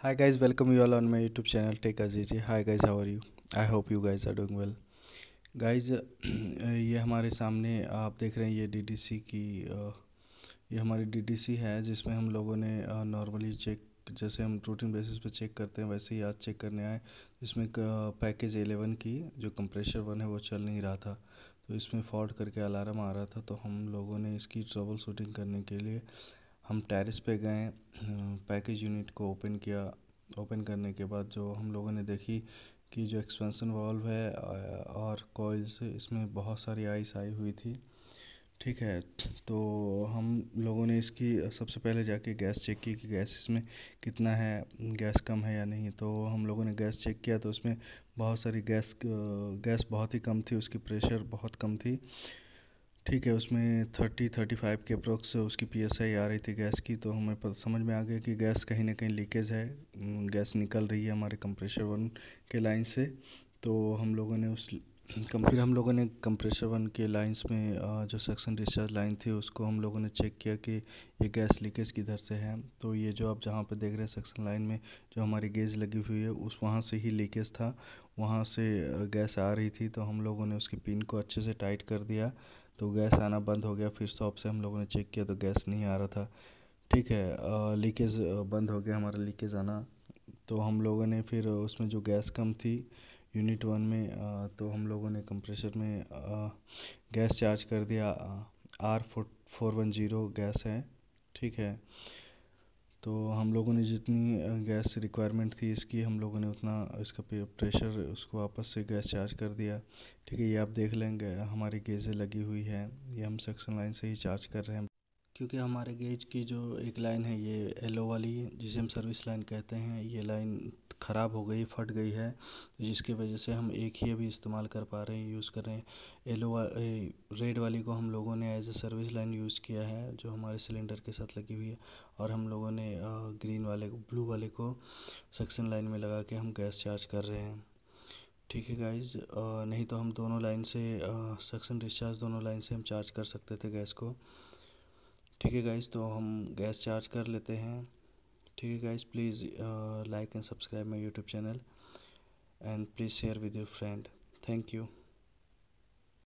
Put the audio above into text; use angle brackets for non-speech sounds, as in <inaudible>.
hi guys welcome you all on my youtube channel take azizi hi guys how are you i hope you guys are doing well guys <clears throat> uh, ये हमारे सामने आप देख रहे हैं ये DDC की uh, ये हमारी डीडीसी है जिसमें हम लोगों ने uh, normally check जैसे हम रूटीन बेसिस पे चेक करते हैं वैसे ही आज चेक करने आए इसमें पैकेज एलेवन की जो कंप्रेशर वन है वो चल नहीं रहा था तो इसमें फॉल्ट करके अलार्म आ रहा था तो हम लोगों ने इसकी ट्रबल शूटिंग करने के लिए हम टेरेस पे गए पैकेज यूनिट को ओपन किया ओपन करने के बाद जो हम लोगों ने देखी कि जो एक्सपेंसन वॉल्व है और कॉइल्स इसमें बहुत सारी आइस आई हुई थी ठीक है तो हम लोगों ने इसकी सबसे पहले जाके गैस चेक की कि गैस इसमें कितना है गैस कम है या नहीं तो हम लोगों ने गैस चेक किया तो उसमें बहुत सारी गैस गैस बहुत ही कम थी उसकी प्रेशर बहुत कम थी ठीक है उसमें थर्टी थर्टी फाइव के अप्रोक्स उसकी पी एस आई आ रही थी गैस की तो हमें पता समझ में आ गया कि गैस कहीं ना कहीं लीकेज है गैस निकल रही है हमारे कंप्रेशर वन के लाइन से तो हम लोगों ने उस कम फिर हम लोगों ने कंप्रेशर वन के लाइंस में जो सेक्शन डिस्चार्ज लाइन थी उसको हम लोगों ने चेक किया कि ये गैस लीकेज किधर से है तो ये जो आप जहाँ पर देख रहे हैं सक्शन लाइन में जो हमारी गेज लगी हुई है उस वहाँ से ही लीकेज था वहाँ से गैस आ रही थी तो हम लोगों ने उसकी पिन को अच्छे से टाइट कर दिया तो गैस आना बंद हो गया फिर शॉप से हम लोगों ने चेक किया तो गैस नहीं आ रहा था ठीक है लीकेज बंद हो गया हमारा लीकेज आना तो हम लोगों ने फिर उसमें जो गैस कम थी यूनिट वन में आ, तो हम लोगों ने कंप्रेसर में आ, गैस चार्ज कर दिया R four four one zero gas है ठीक है तो हम लोगों ने जितनी गैस रिक्वायरमेंट थी इसकी हम लोगों ने उतना इसका प्रेशर उसको वापस से गैस चार्ज कर दिया ठीक है ये आप देख लेंगे हमारी गेजें लगी हुई हैं ये हम सक्शन लाइन से ही चार्ज कर रहे हैं क्योंकि हमारे गेज की जो एक लाइन है ये एलो वाली जिसे हम सर्विस लाइन कहते हैं ये लाइन ख़राब हो गई फट गई है जिसकी वजह से हम एक ही अभी इस्तेमाल कर पा रहे हैं यूज़ कर रहे हैं येलो वा रेड वाली को हम लोगों ने as a service line use किया है जो हमारे सिलेंडर के साथ लगी हुई है और हम लोगों ने ग्रीन वाले ब्लू वाले को सक्सन लाइन में लगा के हम गैस चार्ज कर रहे हैं ठीक है गाइज नहीं तो हम दोनों लाइन से सक्सन डिस्चार्ज दोनों लाइन से हम चार्ज कर सकते थे गैस को ठीक है गाइज तो हम गैस चार्ज कर लेते हैं ठीक है guys please uh, like and subscribe my youtube channel and please share with your friend thank you